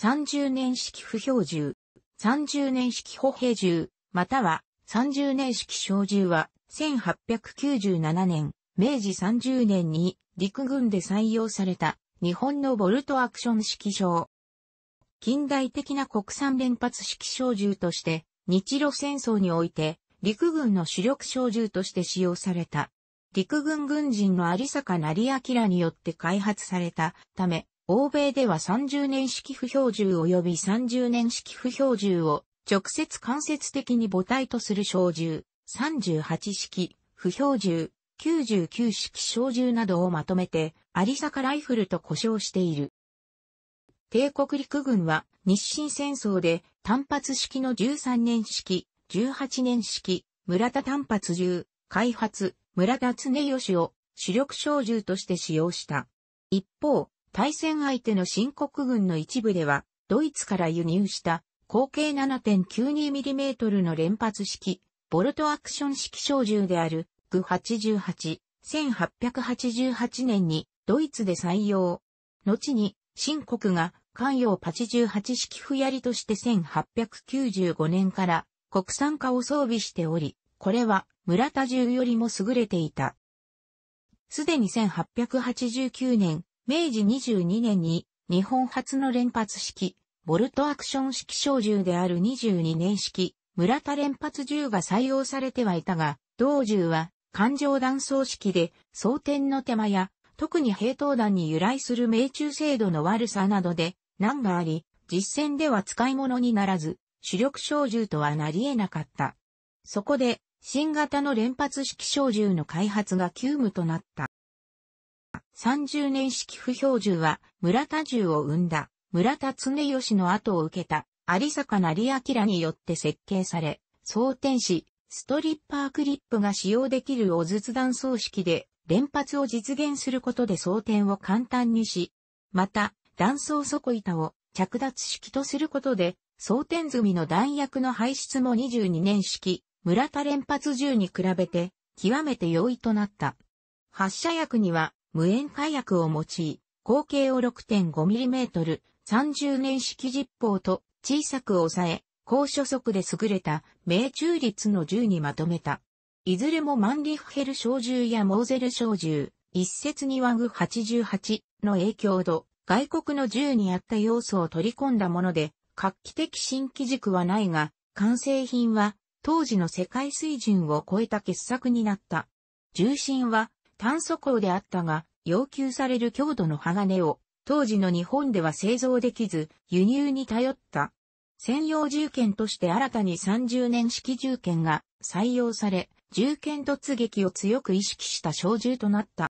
30年式不標銃、30年式歩兵銃、または30年式小銃は1897年、明治30年に陸軍で採用された日本のボルトアクション式小。近代的な国産連発式小銃として日露戦争において陸軍の主力小銃として使用された。陸軍軍人の有坂成明によって開発されたため、欧米では30年式不標銃及び30年式不標銃を直接間接的に母体とする小銃、38式、不標銃、99式小銃などをまとめて、アリサカライフルと呼称している。帝国陸軍は日清戦争で単発式の13年式、18年式、村田単発銃、開発、村田常吉を主力小銃として使用した。一方、対戦相手の新国軍の一部では、ドイツから輸入した口径 7.92mm の連発式、ボルトアクション式小銃である、グ88、1888年にドイツで採用。後に、新国が関与88式不りとして1895年から国産化を装備しており、これは村田銃よりも優れていた。すでに1889年、明治22年に日本初の連発式、ボルトアクション式小銃である22年式、村田連発銃が採用されてはいたが、同銃は環状断層式で、装填の手間や、特に平等弾に由来する命中精度の悪さなどで、難があり、実戦では使い物にならず、主力小銃とはなり得なかった。そこで、新型の連発式小銃の開発が急務となった。30年式不標準は村田銃を生んだ村田常吉の後を受けた有坂成明によって設計され、装填し、ストリッパークリップが使用できるお筒断層式で連発を実現することで装填を簡単にし、また、断層底板を着脱式とすることで、装填済みの弾薬の排出も22年式、村田連発銃に比べて、極めて容易となった。発射薬には、無煙火薬を用い、口径を 6.5mm、30年式実砲と小さく抑え、高初速で優れた命中率の銃にまとめた。いずれもマンリフヘル小銃やモーゼル小銃、一説にワグ88の影響度、外国の銃にあった要素を取り込んだもので、画期的新機軸はないが、完成品は当時の世界水準を超えた傑作になった。重心は炭素鋼であったが、要求される強度の鋼を、当時の日本では製造できず、輸入に頼った。専用銃剣として新たに30年式銃剣が採用され、銃剣突撃を強く意識した小銃となった。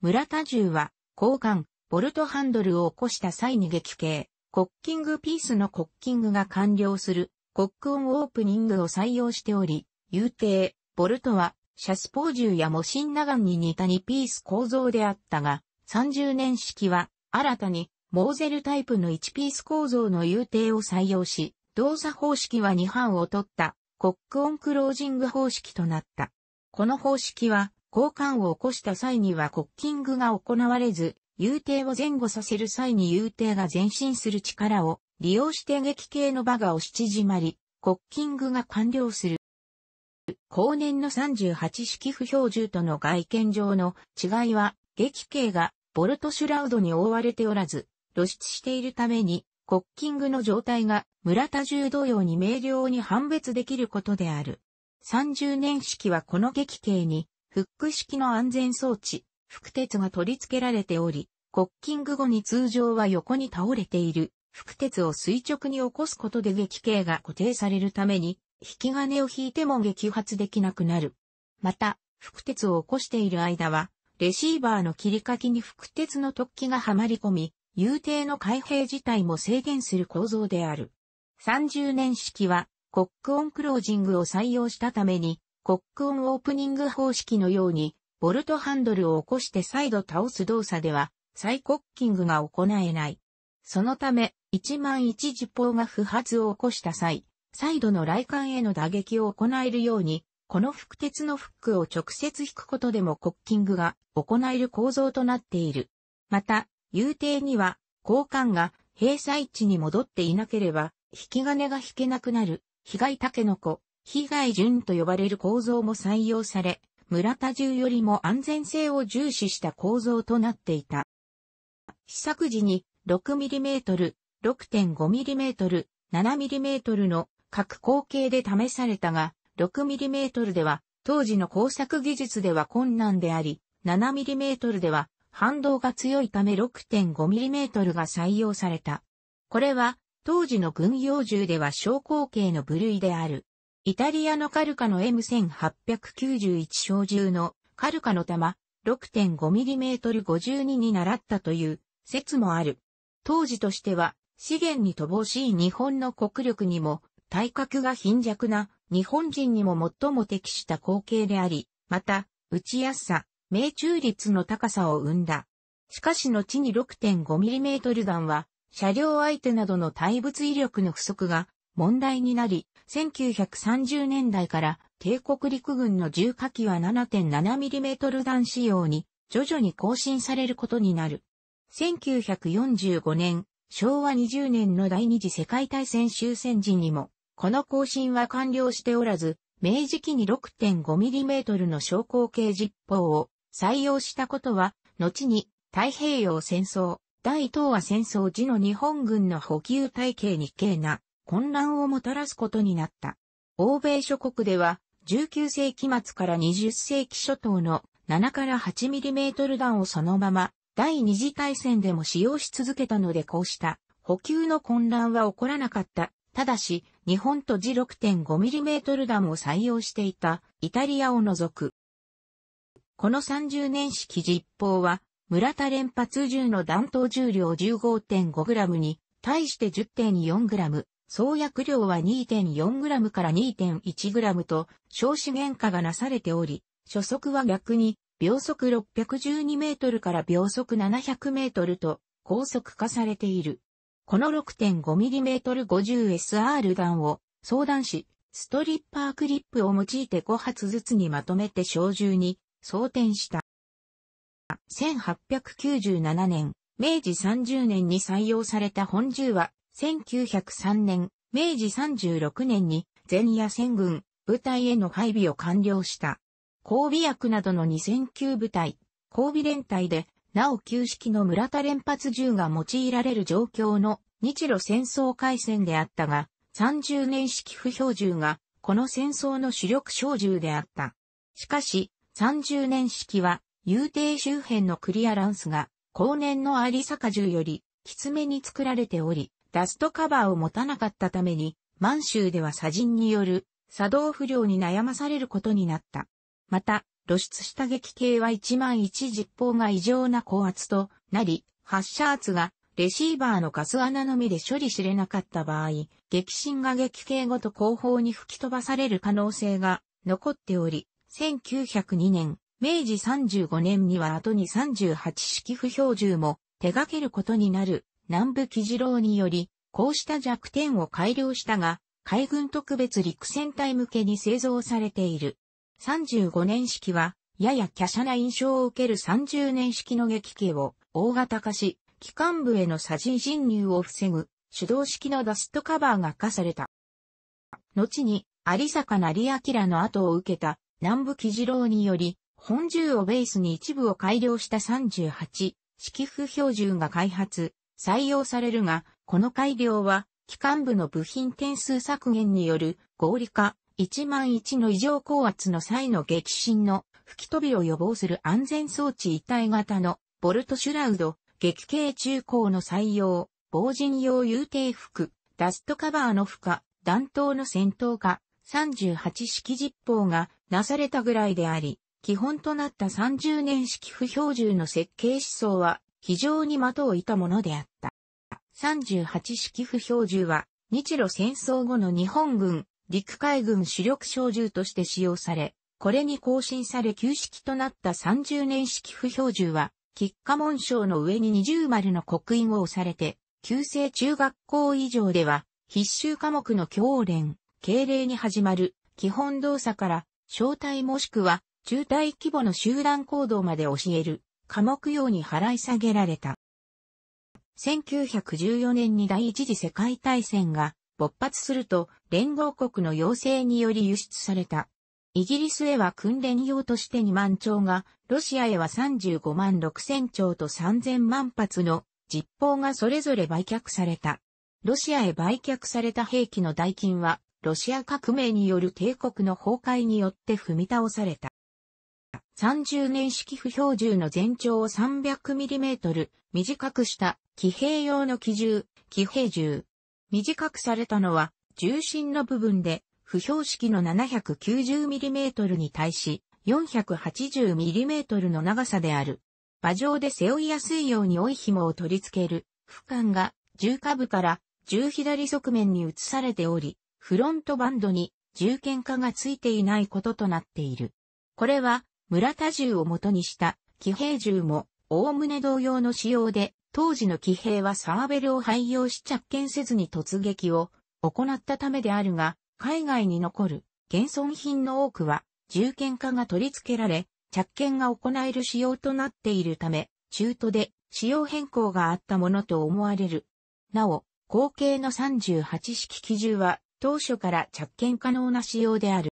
村田銃は、交換、ボルトハンドルを起こした際に撃形、コッキングピースのコッキングが完了する、コックオンオープニングを採用しており、有定、ボルトはシャスポー銃やモシンナガンに似た2ピース構造であったが、30年式は新たにモーゼルタイプの1ピース構造の有定を採用し、動作方式は2班を取ったコックオンクロージング方式となった。この方式は交換を起こした際にはコッキングが行われず、遊艇を前後させる際に遊艇が前進する力を利用して撃系の場が押し縮まり、コッキングが完了する。後年の38式不標銃との外見上の違いは、撃径がボルトシュラウドに覆われておらず、露出しているために、コッキングの状態が村田銃同様に明瞭に判別できることである。30年式はこの撃径に、フック式の安全装置、副鉄が取り付けられており、コッキング後に通常は横に倒れている、副鉄を垂直に起こすことで撃径が固定されるために、引き金を引いても撃発できなくなる。また、副鉄を起こしている間は、レシーバーの切り欠きに副鉄の突起がはまり込み、遊定の開閉自体も制限する構造である。30年式は、コックオンクロージングを採用したために、コックオンオープニング方式のように、ボルトハンドルを起こして再度倒す動作では、再コッキングが行えない。そのため、1万1次砲が不発を起こした際、再度の雷管への打撃を行えるように、この複鉄のフックを直接引くことでもコッキングが行える構造となっている。また、遊艇には、交換が閉鎖地に戻っていなければ、引き金が引けなくなる、被害タケノコ、被害順と呼ばれる構造も採用され、村田中よりも安全性を重視した構造となっていた。試作時に 6mm、6.5mm、7mm の各口径で試されたが、6mm では当時の工作技術では困難であり、7mm では反動が強いため 6.5mm が採用された。これは当時の軍用銃では小口径の部類である。イタリアのカルカの M1891 小銃のカルカの弾 6.5mm52 に習ったという説もある。当時としては資源に乏しい日本の国力にも体格が貧弱な日本人にも最も適した光景であり、また、打ちやすさ、命中率の高さを生んだ。しかし後に 6.5mm 弾は、車両相手などの対物威力の不足が問題になり、1930年代から帝国陸軍の重火器は 7.7mm 弾仕様に徐々に更新されることになる。1945年、昭和20年の第二次世界大戦終戦時にも、この更新は完了しておらず、明治期に 6.5mm の昇降系実砲を採用したことは、後に太平洋戦争、大東亜戦争時の日本軍の補給体系に軽な混乱をもたらすことになった。欧米諸国では19世紀末から20世紀初頭の7から8ミリメートル弾をそのまま第二次大戦でも使用し続けたのでこうした補給の混乱は起こらなかったただし、日本と時 6.5mm 弾を採用していたイタリアを除く。この30年式実砲は、村田連発銃の弾頭重量 15.5g に、対して 10.4g、総薬量は 2.4g から 2.1g と、少子原価がなされており、初速は逆に、秒速612メートルから秒速700メートルと、高速化されている。この 6.5mm50SR 弾を相談し、ストリッパークリップを用いて5発ずつにまとめて小銃に装填した。1897年、明治30年に採用された本銃は、1903年、明治36年に前夜戦軍部隊への配備を完了した。交尾役などの2009部隊、交尾連隊でなお旧式の村田連発銃が用いられる状況の日露戦争開戦であったが、30年式不標銃がこの戦争の主力小銃であった。しかし、30年式は、遊艇周辺のクリアランスが、後年の有坂銃より、きつめに作られており、ダストカバーを持たなかったために、満州では砂人による、作動不良に悩まされることになった。また、露出した撃系は1万1実砲が異常な高圧となり、発射圧がレシーバーのガス穴のみで処理しれなかった場合、激震が撃系ごと後方に吹き飛ばされる可能性が残っており、1902年、明治35年には後に38式不標銃も手掛けることになる南部基事郎により、こうした弱点を改良したが、海軍特別陸戦隊向けに製造されている。35年式は、やや華奢な印象を受ける30年式の劇機を大型化し、機関部への左人侵入を防ぐ、手動式のダストカバーが課された。後に、有坂成明の後を受けた南部喜次郎により、本銃をベースに一部を改良した38、式譜標準が開発、採用されるが、この改良は、機関部の部品点数削減による合理化、1万1の異常高圧の際の激震の吹き飛びを予防する安全装置一体型のボルトシュラウド、激軽中高の採用、防塵用有定服、ダストカバーの負荷、弾頭の戦闘化、38式実砲がなされたぐらいであり、基本となった30年式不標準の設計思想は非常に的を射いたものであった。38式不標準は日露戦争後の日本軍陸海軍主力小銃として使用され、これに更新され旧式となった30年式不標銃は、喫下紋章の上に二重丸の刻印を押されて、旧制中学校以上では、必修科目の教練、敬礼に始まる、基本動作から、小隊もしくは、中隊規模の集団行動まで教える、科目用に払い下げられた。1914年に第一次世界大戦が勃発すると連合国の要請により輸出された。イギリスへは訓練用として2万丁が、ロシアへは35万6千丁と3000万発の実砲がそれぞれ売却された。ロシアへ売却された兵器の代金は、ロシア革命による帝国の崩壊によって踏み倒された。30年式不標銃の全長を 300mm 短くした騎兵用の機銃、騎兵銃、短くされたのは、重心の部分で、不標式の 790mm に対し、480mm の長さである。馬上で背負いやすいように追い紐を取り付ける、俯瞰が、重下部から重左側面に移されており、フロントバンドに重剣化がついていないこととなっている。これは、村田銃を元にした、騎兵銃も、おおむね同様の仕様で、当時の騎兵はサーベルを廃用し着剣せずに突撃を行ったためであるが、海外に残る現存品の多くは銃剣化が取り付けられ、着剣が行える仕様となっているため、中途で仕様変更があったものと思われる。なお、後継の38式機銃は当初から着剣可能な仕様である。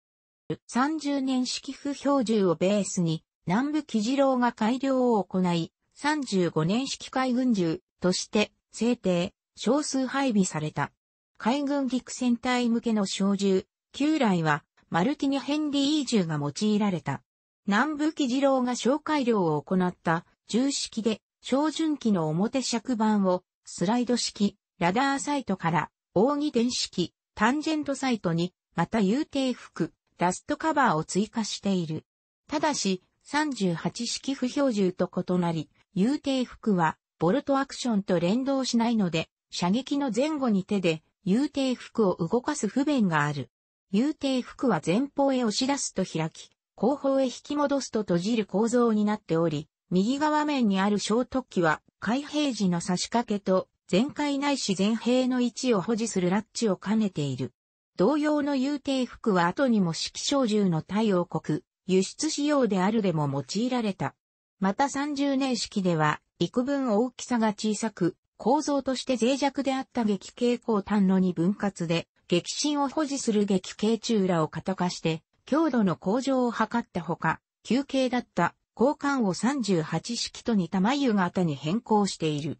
30年式不標銃をベースに南部基次郎が改良を行い、35年式海軍銃として制定、少数配備された。海軍陸戦隊向けの小銃、旧来はマルティニ・ヘンリー銃が用いられた。南部機次郎が小改良を行った銃式で、小銃機の表尺板をスライド式、ラダーサイトから扇電式、タンジェントサイトに、また有定服、ラストカバーを追加している。ただし、38式不標準と異なり、遊艇服は、ボルトアクションと連動しないので、射撃の前後に手で、遊艇服を動かす不便がある。遊艇服は前方へ押し出すと開き、後方へ引き戻すと閉じる構造になっており、右側面にある小突起は、開閉時の差し掛けと、前回ないし前閉の位置を保持するラッチを兼ねている。同様の遊艇服は後にも式小銃の対応国、輸出仕様であるでも用いられた。また30年式では、幾分大きさが小さく、構造として脆弱であった激形向端路に分割で、激震を保持する激形中裏を型化して、強度の向上を図ったほか、休憩だった交換を38式と似た眉型に変更している。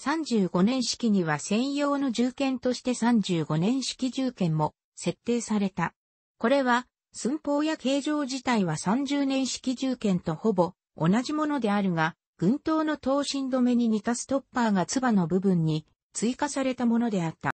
35年式には専用の銃剣として35年式銃剣も設定された。これは寸法や形状自体は30年式銃剣とほぼ同じものであるが、軍刀の刀身止めに似たストッパーがツの部分に追加されたものであった。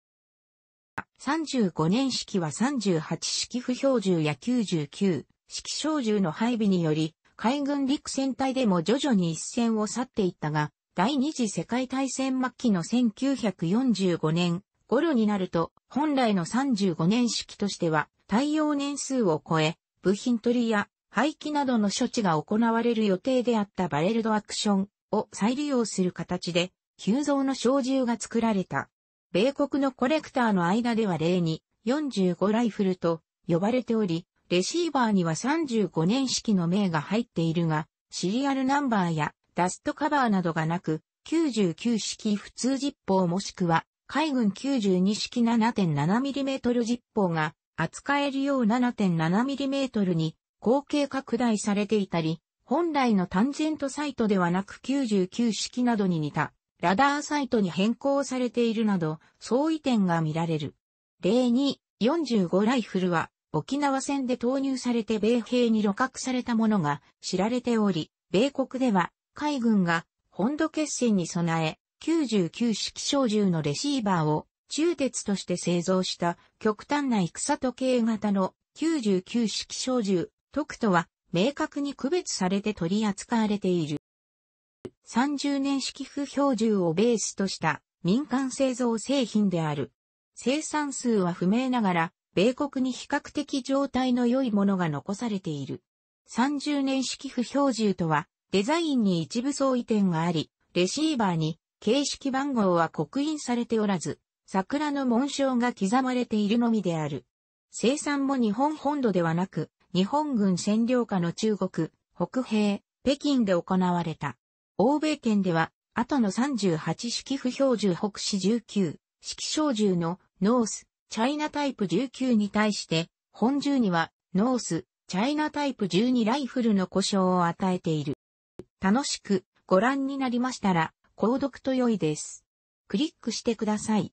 35年式は38式不標銃や99式小銃の配備により、海軍陸戦隊でも徐々に一線を去っていったが、第二次世界大戦末期の1945年頃になると、本来の35年式としては、対応年数を超え、部品取りや廃棄などの処置が行われる予定であったバレルドアクションを再利用する形で、急増の小銃が作られた。米国のコレクターの間では例に45ライフルと呼ばれており、レシーバーには35年式の銘が入っているが、シリアルナンバーやダストカバーなどがなく、99式普通実砲もしくは海軍92式 7.7mm 実砲が扱えるよう 7.7mm に後継拡大されていたり、本来のタンジェントサイトではなく99式などに似たラダーサイトに変更されているなど、相違点が見られる。例に、45ライフルは沖縄戦で投入されて米兵に鹵獲されたものが知られており、米国では海軍が本土決戦に備え、99式小銃のレシーバーを中鉄として製造した極端な戦時計型の99式小銃特とは明確に区別されて取り扱われている。30年式不標準をベースとした民間製造製品である。生産数は不明ながら、米国に比較的状態の良いものが残されている。30年式不標準とは、デザインに一部相違点があり、レシーバーに形式番号は刻印されておらず、桜の紋章が刻まれているのみである。生産も日本本土ではなく、日本軍占領下の中国、北平、北京で行われた。欧米圏では、後の38式不標準北市19、式小銃のノース、チャイナタイプ19に対して、本銃にはノース、チャイナタイプ12ライフルの故障を与えている。楽しくご覧になりましたら、購読と良いです。クリックしてください。